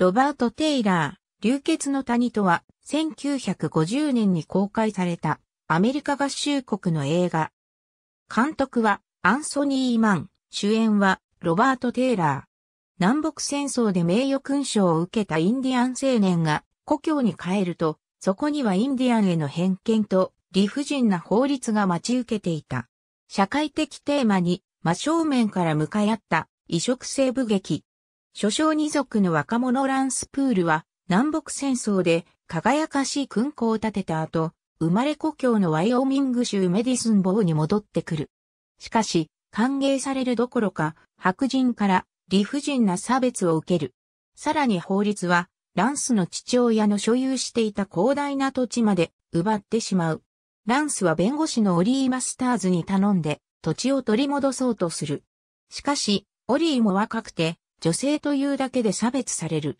ロバート・テイラー、流血の谷とは、1950年に公開された、アメリカ合衆国の映画。監督は、アンソニー・マン、主演は、ロバート・テイラー。南北戦争で名誉勲章を受けたインディアン青年が、故郷に帰ると、そこにはインディアンへの偏見と、理不尽な法律が待ち受けていた。社会的テーマに、真正面から向かい合った、異色性部劇、諸将二族の若者ランスプールは、南北戦争で輝かしい勲功を立てた後、生まれ故郷のワイオミング州メディスンボーに戻ってくる。しかし、歓迎されるどころか、白人から理不尽な差別を受ける。さらに法律は、ランスの父親の所有していた広大な土地まで奪ってしまう。ランスは弁護士のオリー・マスターズに頼んで土地を取り戻そうとする。しかし、オリーも若くて女性というだけで差別される。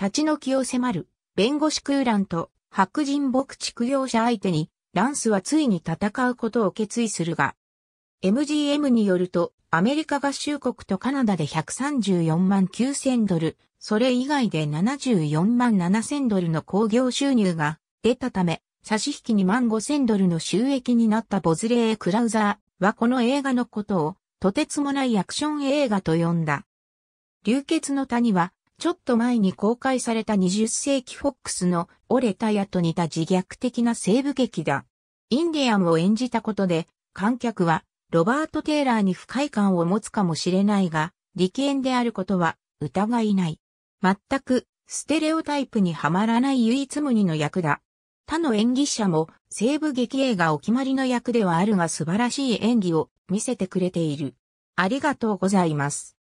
立ち退きを迫る、弁護士空欄と白人牧畜業者相手に、ランスはついに戦うことを決意するが、MGM によると、アメリカ合衆国とカナダで134万9000ドル、それ以外で74万7000ドルの興行収入が出たため、差し引き2万5000ドルの収益になったボズレー・クラウザーはこの映画のことを、とてつもないアクション映画と呼んだ。流血の谷は、ちょっと前に公開された20世紀フォックスの折れた矢と似た自虐的な西部劇だ。インディアンを演じたことで、観客は、ロバート・テイラーに不快感を持つかもしれないが、利権であることは疑いない。全く、ステレオタイプにはまらない唯一無二の役だ。他の演技者も西部劇映画お決まりの役ではあるが素晴らしい演技を見せてくれている。ありがとうございます。